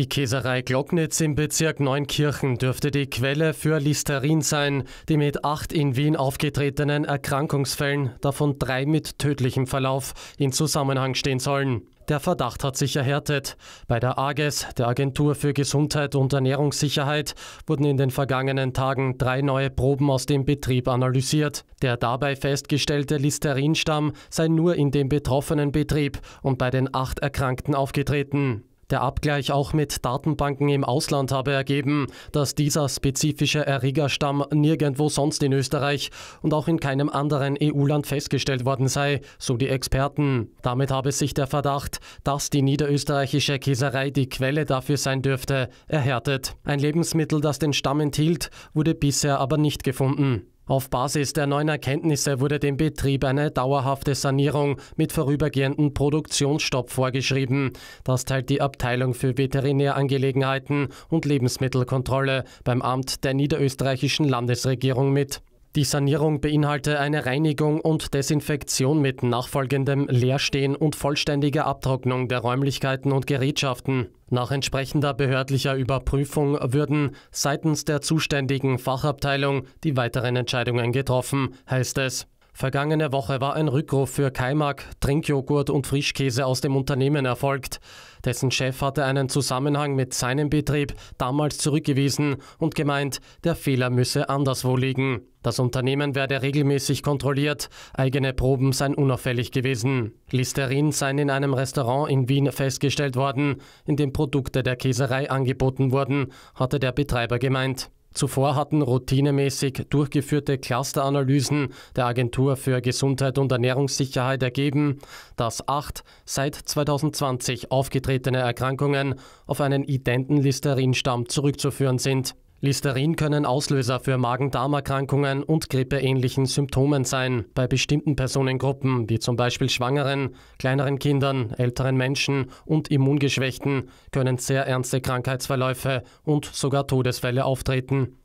Die Käserei Glocknitz im Bezirk Neunkirchen dürfte die Quelle für Listerin sein. Die mit acht in Wien aufgetretenen Erkrankungsfällen, davon drei mit tödlichem Verlauf, in Zusammenhang stehen sollen. Der Verdacht hat sich erhärtet. Bei der AGES, der Agentur für Gesundheit und Ernährungssicherheit, wurden in den vergangenen Tagen drei neue Proben aus dem Betrieb analysiert. Der dabei festgestellte Listerinstamm sei nur in dem betroffenen Betrieb und bei den acht Erkrankten aufgetreten. Der Abgleich auch mit Datenbanken im Ausland habe ergeben, dass dieser spezifische Erregerstamm nirgendwo sonst in Österreich und auch in keinem anderen EU-Land festgestellt worden sei, so die Experten. Damit habe sich der Verdacht, dass die niederösterreichische Käserei die Quelle dafür sein dürfte, erhärtet. Ein Lebensmittel, das den Stamm enthielt, wurde bisher aber nicht gefunden. Auf Basis der neuen Erkenntnisse wurde dem Betrieb eine dauerhafte Sanierung mit vorübergehendem Produktionsstopp vorgeschrieben. Das teilt die Abteilung für Veterinärangelegenheiten und Lebensmittelkontrolle beim Amt der niederösterreichischen Landesregierung mit. Die Sanierung beinhalte eine Reinigung und Desinfektion mit nachfolgendem Leerstehen und vollständiger Abtrocknung der Räumlichkeiten und Gerätschaften. Nach entsprechender behördlicher Überprüfung würden seitens der zuständigen Fachabteilung die weiteren Entscheidungen getroffen, heißt es. Vergangene Woche war ein Rückruf für Kaimak, Trinkjoghurt und Frischkäse aus dem Unternehmen erfolgt. Dessen Chef hatte einen Zusammenhang mit seinem Betrieb damals zurückgewiesen und gemeint, der Fehler müsse anderswo liegen. Das Unternehmen werde regelmäßig kontrolliert, eigene Proben seien unauffällig gewesen. Listerin seien in einem Restaurant in Wien festgestellt worden, in dem Produkte der Käserei angeboten wurden, hatte der Betreiber gemeint. Zuvor hatten routinemäßig durchgeführte Clusteranalysen der Agentur für Gesundheit und Ernährungssicherheit ergeben, dass acht seit 2020 aufgetretene Erkrankungen auf einen identen Listerinstamm zurückzuführen sind. Listerin können Auslöser für Magen-Darm-Erkrankungen und grippeähnlichen Symptomen sein. Bei bestimmten Personengruppen, wie zum Beispiel Schwangeren, kleineren Kindern, älteren Menschen und Immungeschwächten, können sehr ernste Krankheitsverläufe und sogar Todesfälle auftreten.